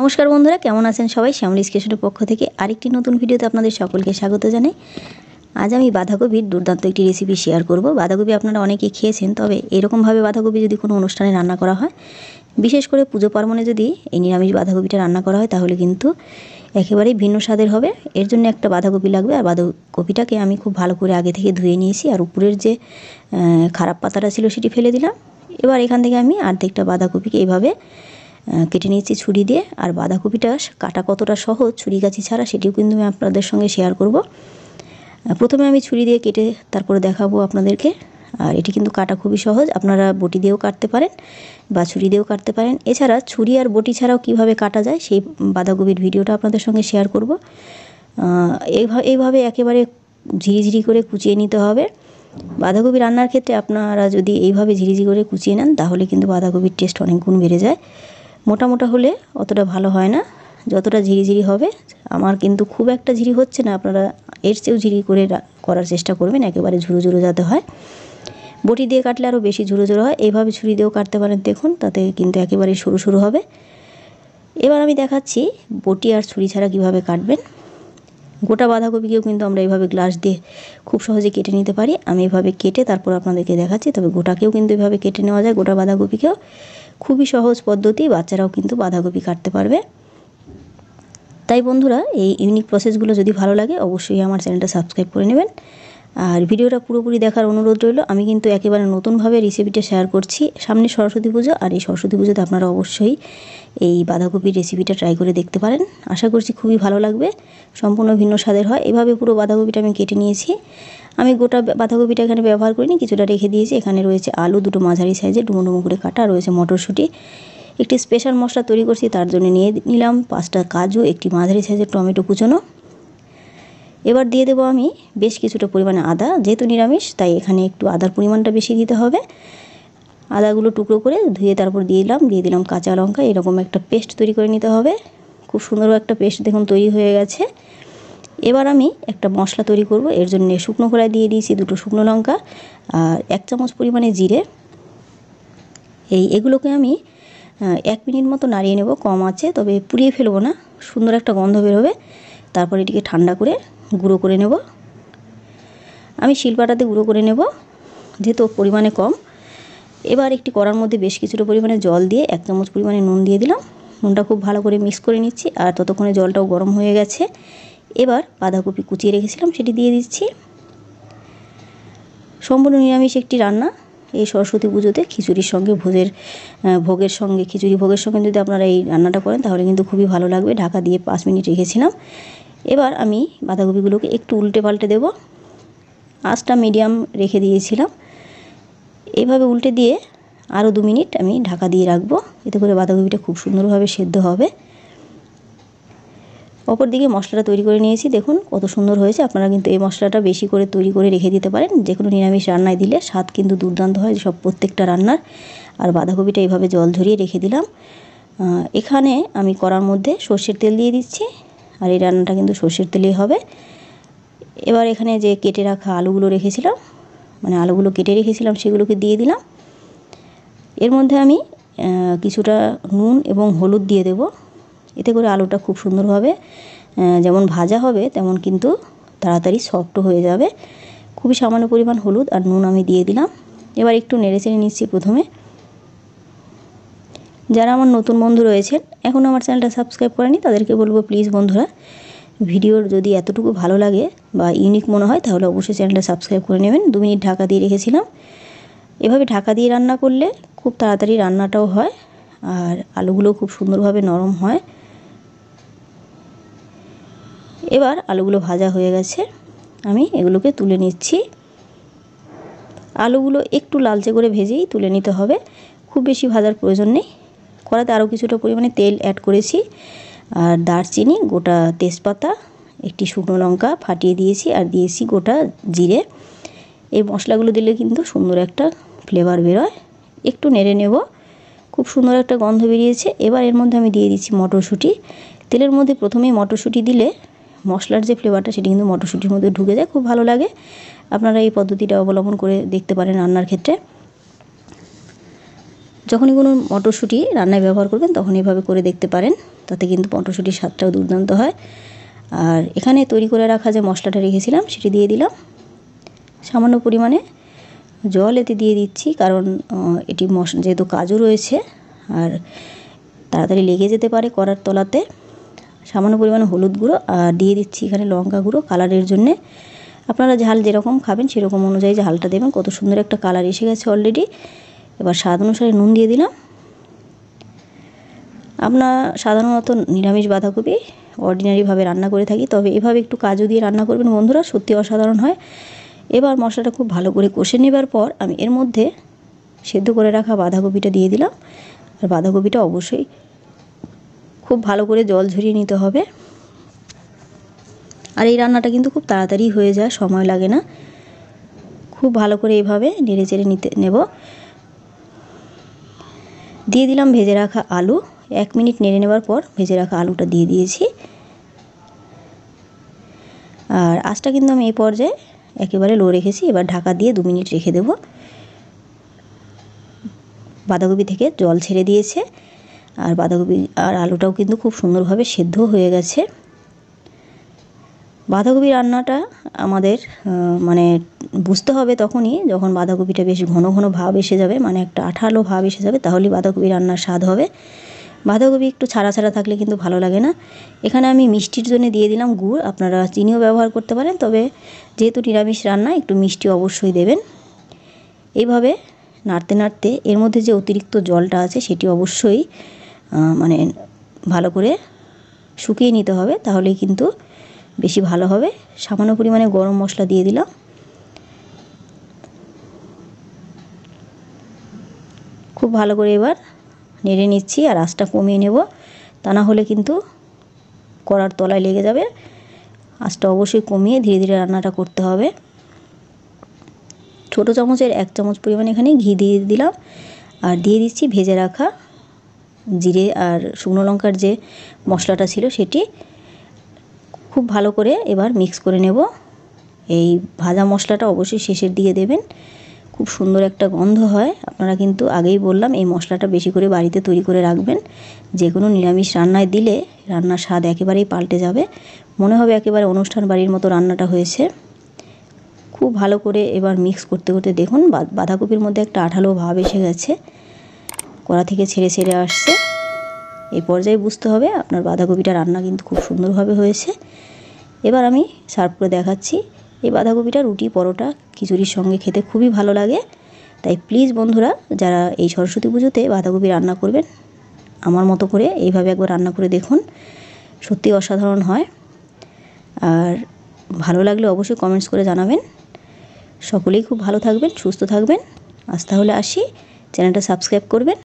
নমস্কার বন্ধুরা কেমন আছেন সবাই শ্যামলি স্কেশনের পক্ষ থেকে আরেকটি নতুন ভিডিওতে আপনাদের সকলকে স্বাগত জানাই আজ আমি বাঁধাকপির দুর্দান্ত একটি রেসিপি শেয়ার করব বাঁধাকপি আপনারা অনেকেই খেয়েছেন তবে এরকমভাবে বাঁধাকপি যদি কোনো অনুষ্ঠানে রান্না করা হয় বিশেষ করে পুজো পার্বণে যদি এই নিরামিষ বাঁধাকপিটা রান্না করা হয় তাহলে কিন্তু একেবারেই ভিন্ন স্বাদের হবে এর জন্য একটা বাঁধাকপি লাগবে আর বাঁধাকপিটাকে আমি খুব ভালো করে আগে থেকে ধুয়ে নিয়েছি আর উপরের যে খারাপ পাতাটা ছিল সেটি ফেলে দিলাম এবার এখান থেকে আমি আর্ধেকটা বাঁধাকপিকে এইভাবে কেটে নিয়েছি ছুরি দিয়ে আর বাঁধাকপিটা কাটা কতটা সহজ ছুরি কাছি ছাড়া সেটিও কিন্তু আমি আপনাদের সঙ্গে শেয়ার করব প্রথমে আমি ছুরি দিয়ে কেটে তারপরে দেখাবো আপনাদেরকে আর এটি কিন্তু কাটা খুবই সহজ আপনারা বটি দিয়েও কাটতে পারেন বা ছুরি দিয়েও কাটতে পারেন এছাড়া ছুরি আর বটি ছাড়াও কিভাবে কাটা যায় সেই বাঁধাকপির ভিডিওটা আপনাদের সঙ্গে শেয়ার করব এইভাবে এইভাবে একেবারে ঝিরিঝিরি করে কুচিয়ে নিতে হবে বাঁধাকপি রান্নার ক্ষেত্রে আপনারা যদি এইভাবে ঝিরিঝি করে কুচিয়ে নেন তাহলে কিন্তু বাঁধাকপির টেস্ট অনেক গুণ বেড়ে যায় মোটা মোটা হলে অতটা ভালো হয় না যতটা ঝিরিঝিরি হবে আমার কিন্তু খুব একটা ঝিরি হচ্ছে না আপনারা এর চেয়েও ঝিরি করে করার চেষ্টা করবেন একেবারে ঝুরো ঝুরো যাতে হয় বটি দিয়ে কাটলে আরও বেশি ঝুরো ঝুরো হয় এইভাবে ছুরি দিয়েও কাটতে পারেন দেখুন তাতে কিন্তু একেবারে শুরু শুরু হবে এবার আমি দেখাচ্ছি বটি আর ছুরি ছাড়া কিভাবে কাটবেন গোটা বাঁধাকপিকেও কিন্তু আমরা এইভাবে গ্লাস দিয়ে খুব সহজে কেটে নিতে পারি আমি এভাবে কেটে তারপর আপনাদেরকে দেখাচ্ছি তবে গোটাকেও কিন্তু এভাবে কেটে নেওয়া যায় গোটা বাঁধাকপিকেও খুবই সহজ পদ্ধতি বাচ্চারাও কিন্তু বাঁধাকপি কাটতে পারবে তাই বন্ধুরা এই ইউনিক প্রসেসগুলো যদি ভালো লাগে অবশ্যই আমার চ্যানেলটা সাবস্ক্রাইব করে নেবেন আর ভিডিওটা পুরোপুরি দেখার অনুরোধ রইল আমি কিন্তু একেবারে নতুনভাবে রেসিপিটা শেয়ার করছি সামনে সরস্বতী পুজো আর এই সরস্বতী পুজোতে আপনারা অবশ্যই এই বাঁধাকপির রেসিপিটা ট্রাই করে দেখতে পারেন আশা করছি খুবই ভালো লাগবে সম্পূর্ণ ভিন্ন স্বাদের হয় এভাবে পুরো বাঁধাকপিটা আমি কেটে নিয়েছি আমি গোটা বাঁধাকপিটা এখানে ব্যবহার করিনি কিছুটা রেখে দিয়েছি এখানে রয়েছে আলু দুটো মাঝারি সাইজে ডুমো ডুমো করে কাটা রয়েছে মটরশুঁটি একটি স্পেশাল মশলা তৈরি করছি তার জন্য নিয়ে নিলাম পাঁচটা কাজু একটি মাঝারি সাইজের টমেটো কুচোনো এবার দিয়ে দেবো আমি বেশ কিছুটা পরিমাণে আদা যেহেতু নিরামিষ তাই এখানে একটু আদার পরিমাণটা বেশি দিতে হবে আদাগুলো টুকরো করে ধুয়ে তারপর দিয়ে দিলাম দিয়ে দিলাম কাঁচা লঙ্কা এরকম একটা পেস্ট তৈরি করে নিতে হবে খুব সুন্দর একটা পেস্ট দেখুন তৈরি হয়ে গেছে এবার আমি একটা মশলা তৈরি করব এর জন্য শুকনো কড়াই দিয়ে দিয়েছি দুটো শুকনো লঙ্কা আর এক চামচ পরিমাণে জিরে এই এগুলোকে আমি এক মিনিট মতো নাড়িয়ে নেব কম আছে তবে পুড়িয়ে ফেলবো না সুন্দর একটা গন্ধ বেরোবে তারপর এটিকে ঠান্ডা করে গুঁড়ো করে নেব আমি শিলপাটাতে গুঁড়ো করে নেব যেহেতু পরিমাণে কম এবার একটি কড়ার মধ্যে বেশ কিছুটা পরিমাণে জল দিয়ে এক চামচ পরিমাণে নুন দিয়ে দিলাম নুনটা খুব ভালো করে মিক্স করে নিচ্ছি আর ততক্ষণে জলটাও গরম হয়ে গেছে এবার বাঁধাকপি কুচিয়ে রেখেছিলাম সেটি দিয়ে দিচ্ছি সম্পূর্ণ নিরামিষ একটি রান্না এই সরস্বতী পুজোতে খিচুড়ির সঙ্গে ভোজের ভোগের সঙ্গে খিচুড়ি ভোগের সঙ্গে যদি আপনারা এই রান্নাটা করেন তাহলে কিন্তু খুবই ভালো লাগবে ঢাকা দিয়ে পাঁচ মিনিট রেখেছিলাম এবার আমি বাঁধাকপিগুলোকে একটু উল্টে পাল্টে দেব আঁচটা মিডিয়াম রেখে দিয়েছিলাম এভাবে উল্টে দিয়ে আরও দু মিনিট আমি ঢাকা দিয়ে রাখব এতে করে বাঁধাকপিটা খুব সুন্দরভাবে সেদ্ধ হবে অপর দিকে মশলাটা তৈরি করে নিয়েছি দেখুন কত সুন্দর হয়েছে আপনারা কিন্তু এই মশলাটা বেশি করে তৈরি করে রেখে দিতে পারেন যে কোনো নিরামিষ রান্নায় দিলে স্বাদ কিন্তু দুর্দান্ত হয় সব প্রত্যেকটা রান্নার আর বাঁধাকপিটা এইভাবে জল ঝরিয়ে রেখে দিলাম এখানে আমি করার মধ্যে সর্ষের তেল দিয়ে দিচ্ছি আর এই রান্নাটা কিন্তু সর্ষের তেলেই হবে এবার এখানে যে কেটে রাখা আলুগুলো রেখেছিলাম মানে আলুগুলো কেটে রেখেছিলাম সেগুলোকে দিয়ে দিলাম এর মধ্যে আমি কিছুটা নুন এবং হলুদ দিয়ে দেব এতে করে আলুটা খুব সুন্দরভাবে যেমন ভাজা হবে তেমন কিন্তু তাড়াতাড়ি সফট হয়ে যাবে খুবই সামান্য পরিমাণ হলুদ আর নুন আমি দিয়ে দিলাম এবার একটু নেড়ে চেড়ে নিচ্ছি প্রথমে যারা আমার নতুন বন্ধু রয়েছেন এখনও আমার চ্যানেলটা সাবস্ক্রাইব করেনি তাদেরকে বলবো প্লিজ বন্ধুরা ভিডিওর যদি এতটুকু ভালো লাগে বা ইউনিক মনে হয় তাহলে অবশ্যই চ্যানেলটা সাবস্ক্রাইব করে নেবেন দু মিনিট ঢাকা দিয়ে রেখেছিলাম এভাবে ঢাকা দিয়ে রান্না করলে খুব তাড়াতাড়ি রান্নাটাও হয় আর আলুগুলো খুব সুন্দরভাবে নরম হয় এবার আলুগুলো ভাজা হয়ে গেছে আমি এগুলোকে তুলে নিচ্ছি আলুগুলো একটু লালচে করে ভেজেই তুলে নিতে হবে খুব বেশি ভাজার প্রয়োজন নেই কড়াতে আরও কিছুটা পরিমাণে তেল অ্যাড করেছি আর দারচিনি গোটা তেজপাতা একটি শুকনো লঙ্কা ফাটিয়ে দিয়েছি আর দিয়েছি গোটা জিরে এই মশলাগুলো দিলে কিন্তু সুন্দর একটা ফ্লেভার বেরোয় একটু নেড়ে নেব খুব সুন্দর একটা গন্ধ বেরিয়েছে এবার এর মধ্যে আমি দিয়ে দিচ্ছি মটরশুঁটি তেলের মধ্যে প্রথমেই মটরশুঁটি দিলে মশলার যে ফ্লেভারটা সেটি কিন্তু মটরশুঁটির মধ্যে ঢুকে যায় খুব ভালো লাগে আপনারা এই পদ্ধতিটা অবলম্বন করে দেখতে পারেন রান্নার ক্ষেত্রে যখনই কোনো মটরশুঁটি রান্নায় ব্যবহার করবেন তখন এভাবে করে দেখতে পারেন তাতে কিন্তু মটরশুঁটির স্বাদটাও দুর্দান্ত হয় আর এখানে তৈরি করে রাখা যে মশলাটা রেখেছিলাম সেটি দিয়ে দিলাম সামান্য পরিমাণে জল এতে দিয়ে দিচ্ছি কারণ এটি মশ যেহেতু কাজু রয়েছে আর তাড়াতাড়ি লেগে যেতে পারে করার তলাতে সামান্য পরিমাণে হলুদ গুঁড়ো আর দিয়ে দিচ্ছি এখানে লঙ্কা গুঁড়ো কালারের জন্যে আপনারা ঝাল যেরকম খাবেন সেরকম অনুযায়ী ঝালটা দেবেন কত সুন্দর একটা কালার এসে গেছে অলরেডি এবার স্বাদ অনুসারে নুন দিয়ে দিলাম আমরা সাধারণত নিরামিষ বাঁধাকপি অর্ডিনারিভাবে রান্না করে থাকি তবে এভাবে একটু কাজু দিয়ে রান্না করবেন বন্ধুরা সত্যি অসাধারণ হয় এবার মশলাটা খুব ভালো করে কষে নেবার পর আমি এর মধ্যে সেদ্ধ করে রাখা বাঁধাকপিটা দিয়ে দিলাম আর বাঁধাকপিটা অবশ্যই খুব ভালো করে জল ঝরিয়ে নিতে হবে আর এই রান্নাটা কিন্তু খুব তাড়াতাড়ি হয়ে যায় সময় লাগে না খুব ভালো করে এইভাবে নেড়ে চেড়ে নিতে নেব দিয়ে দিলাম ভেজে রাখা আলু এক মিনিট নেড়ে নেওয়ার পর ভেজে রাখা আলুটা দিয়ে দিয়েছি আর আঁচটা কিন্তু আমি এই পর্যায়ে একেবারে লো রেখেছি এবার ঢাকা দিয়ে দু মিনিট রেখে দেব বাঁধাকপি থেকে জল ছেড়ে দিয়েছে আর বাঁধাকপি আর আলুটাও কিন্তু খুব সুন্দরভাবে সেদ্ধ হয়ে গেছে বাঁধাকপি রান্নাটা আমাদের মানে বুঝতে হবে তখনই যখন বাঁধাকপিটা বেশ ঘন ঘন ভাব এসে যাবে মানে একটা আঠালো ভাব এসে যাবে তাহলেই বাঁধাকপি রান্নার স্বাদ হবে বাঁধাকপি একটু ছাড়া ছাড়া থাকলে কিন্তু ভালো লাগে না এখানে আমি মিষ্টির জন্য দিয়ে দিলাম গুড় আপনারা চিনিও ব্যবহার করতে পারেন তবে যেহেতু নিরামিষ রান্না একটু মিষ্টি অবশ্যই দেবেন এইভাবে নাড়তে নাড়তে এর মধ্যে যে অতিরিক্ত জলটা আছে সেটি অবশ্যই মানে ভালো করে শুকিয়ে নিতে হবে তাহলেই কিন্তু বেশি ভালো হবে সামান্য পরিমাণে গরম মশলা দিয়ে দিলাম খুব ভালো করে এবার নেড়ে নিচ্ছি আর আঁচটা কমিয়ে নেব তা না হলে কিন্তু কড়ার তলায় লেগে যাবে আঁচটা অবশ্যই কমিয়ে ধীরে ধীরে রান্নাটা করতে হবে ছোটো চামচের এক চামচ পরিমাণ এখানে ঘি দিয়ে দিলাম আর দিয়ে দিচ্ছি ভেজে রাখা জিরে আর শুকনো লঙ্কার যে মশলাটা ছিল সেটি খুব ভালো করে এবার মিক্স করে নেব এই ভাজা মশলাটা অবশ্যই শেষের দিকে দেবেন খুব সুন্দর একটা গন্ধ হয় আপনারা কিন্তু আগেই বললাম এই মশলাটা বেশি করে বাড়িতে তৈরি করে রাখবেন যে কোনো নিরামিষ রান্নায় দিলে রান্নার স্বাদ একেবারেই পাল্টে যাবে মনে হবে একেবারে অনুষ্ঠান বাড়ির মতো রান্নাটা হয়েছে খুব ভালো করে এবার মিক্স করতে করতে দেখুন বাঁধাকপির মধ্যে একটা আঠালো ভাব এসে গেছে কড়া থেকে ছেড়ে ছেড়ে আসছে এই পর্যায়ে বুঝতে হবে আপনার বাঁধাকপিটা রান্না কিন্তু খুব সুন্দরভাবে হয়েছে এবার আমি সার্ভ করে দেখাচ্ছি এই বাঁধাকপিটা রুটি পরোটা খিচুড়ির সঙ্গে খেতে খুবই ভালো লাগে তাই প্লিজ বন্ধুরা যারা এই সরস্বতী পুজোতে বাঁধাকপি রান্না করবেন আমার মতো করে এইভাবে একবার রান্না করে দেখুন সত্যি অসাধারণ হয় আর ভালো লাগলে অবশ্যই কমেন্টস করে জানাবেন সকলেই খুব ভালো থাকবেন সুস্থ থাকবেন আজ তাহলে আসি চ্যানেলটা সাবস্ক্রাইব করবেন